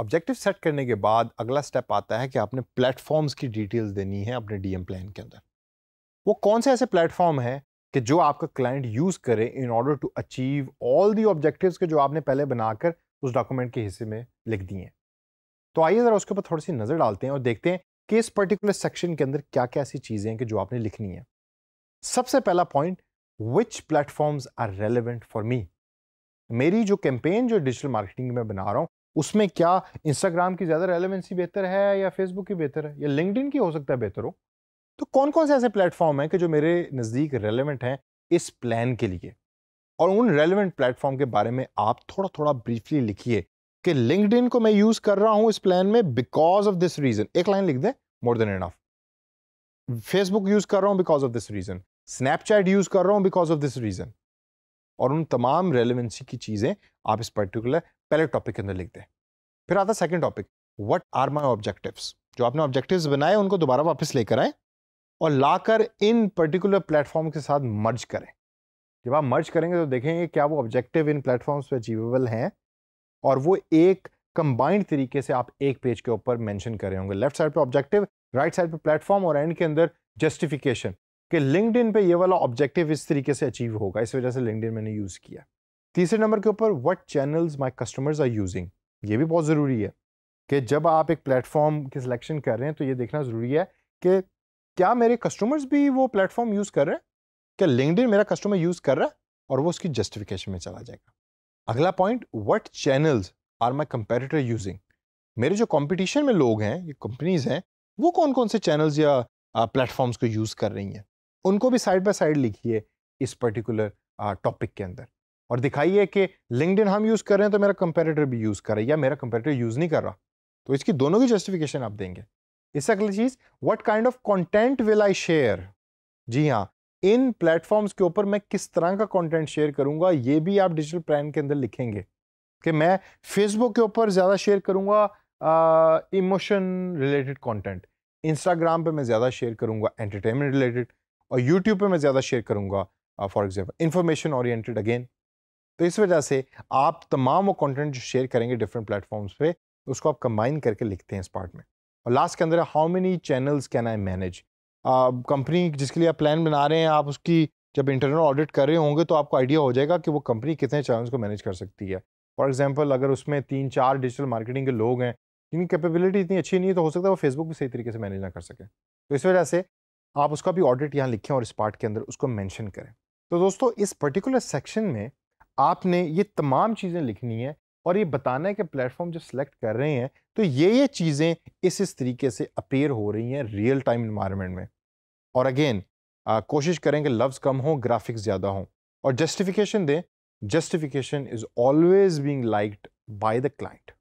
objective set करने के बाद अगला स्टेप आता है कि आपने प्लेटफॉर्म्स की डिटेल्स देनी है अपने डीएम प्लान के अंदर वो कौन से ऐसे प्लेटफॉर्म हैं कि जो आपका क्लाइंट यूज़ करे in order to achieve all the objectives के जो आपने पहले बनाकर उस डॉक्यूमेंट के हिस्से में लिख दिए हैं तो आइए ज़रा उसके ऊपर थोड़ी सी नज़र डालते हैं और देखते हैं कि इस पर्टिकुलर सेक्शन के अंदर क्या क्या ऐसी चीज़ें हैं कि जो आपने लिखनी है सबसे पहला point which platforms are relevant for me मेरी जो कैंपेन जो डिजिटल मार्केटिंग में बना रहा हूँ उसमें क्या इंस्टाग्राम की ज़्यादा रेलिवेंसी बेहतर है या फेसबुक की बेहतर है या लिंकड की हो सकता है बेहतर हो तो कौन कौन से ऐसे प्लेटफॉर्म हैं कि जो मेरे नज़दीक रेलिवेंट हैं इस प्लान के लिए और उन रेलिवेंट प्लेटफॉर्म के बारे में आप थोड़ा थोड़ा ब्रीफली लिखिए कि लिंकड को मैं यूज़ कर रहा हूँ इस प्लान में बिकॉज ऑफ दिस रीज़न एक लाइन लिख दें more than of Facebook use कर रहा हूँ because of this reason Snapchat use कर रहा हूँ बिकॉज ऑफ दिस रीज़न और उन तमाम रेलिवेंसी की चीज़ें आप इस पर्टिकुलर पहले टॉपिक के अंदर लिख दें फिर आता second topic what are my objectives जो आपने ऑब्जेक्टिव्स बनाए उनको दोबारा वापस लेकर आए और लाकर इन पर्टिकुलर प्लेटफॉर्म के साथ मर्ज करें जब आप मर्ज करेंगे तो देखेंगे क्या वो ऑब्जेक्टिव इन प्लेटफॉर्म्स पे अचीवेबल हैं और वो एक कंबाइंड तरीके से आप एक पेज के ऊपर मेंशन करें होंगे लेफ्ट साइड पे ऑब्जेक्टिव राइट साइड पे प्लेटफॉर्म और एंड के अंदर जस्टिफिकेशन कि लिंकड पे ये वाला ऑब्जेक्टिव इस तरीके से अचीव होगा इस वजह से लिंकड मैंने यूज़ किया तीसरे नंबर के ऊपर what channels my customers are using ये भी बहुत ज़रूरी है कि जब आप एक प्लेटफॉर्म की सिलेक्शन कर रहे हैं तो ये देखना ज़रूरी है कि क्या मेरे कस्टमर्स भी वो प्लेटफॉर्म यूज़ कर रहे हैं क्या लिंकड मेरा कस्टमर यूज़ कर रहा है और वो उसकी जस्टिफिकेशन में चला जाएगा अगला point what channels are my comparator using मेरे जो कॉम्पिटिशन में लोग हैं ये कंपनीज हैं वो कौन कौन से चैनल्स या प्लेटफॉर्म्स को यूज़ कर रही हैं उनको भी साइड बाय साइड लिखिए इस पर्टिकुलर टॉपिक के अंदर और दिखाइए कि लिंकड हम यूज़ कर रहे हैं तो मेरा कंपेरेटर भी यूज़ कर रहा है या मेरा कंपेरेटर यूज़ नहीं कर रहा तो इसकी दोनों की जस्टिफिकेशन आप देंगे इससे अगली चीज़ what kind of content will I share जी हाँ इन प्लेटफॉर्म्स के ऊपर मैं किस तरह का कंटेंट शेयर करूंगा ये भी आप डिजिटल प्लान के अंदर लिखेंगे कि मैं फेसबुक के ऊपर ज़्यादा शेयर करूंगा इमोशन रिलेटेड कंटेंट इंस्टाग्राम पे मैं ज़्यादा शेयर करूंगा एंटरटेनमेंट रिलेटेड और यूट्यूब पे मैं ज़्यादा शेयर करूंगा for example information oriented again तो इस वजह से आप तमाम वो कंटेंट जो शेयर करेंगे डिफरेंट प्लेटफॉर्म्स पे उसको आप कंबाइन करके लिखते हैं इस पार्ट में और लास्ट के अंदर how many channels can I manage company जिसके लिए आप प्लान बना रहे हैं आप उसकी जब इंटरनल ऑडिट कर रहे होंगे तो आपको आइडिया हो जाएगा कि वो कंपनी कितने चैनल्स को मैनेज कर सकती है फॉर एग्जाम्पल अगर उसमें तीन चार डिजिटल मार्केटिंग के लोग हैं जिनकी कैपेबिलिटी इतनी अच्छी नहीं है तो हो सकता है वो फेसबुक भी सही तरीके से मैनेज ना कर सकें तो इस वजह से आप उसका भी ऑडिट यहाँ लिखें और इस पार्ट के अंदर उसको मैंशन करें तो दोस्तों इस पर्टिकुलर सेक्शन में आपने ये तमाम चीज़ें लिखनी है और ये बताना है कि प्लेटफॉर्म जब सेलेक्ट कर रहे हैं तो ये ये चीज़ें इस इस तरीके से अपेयर हो रही हैं रियल टाइम इन्वायरमेंट में और अगेन कोशिश करें कि लफ्ज़ कम हो ग्राफिक्स ज़्यादा हों और जस्टिफिकेशन दें justification is always being liked by the client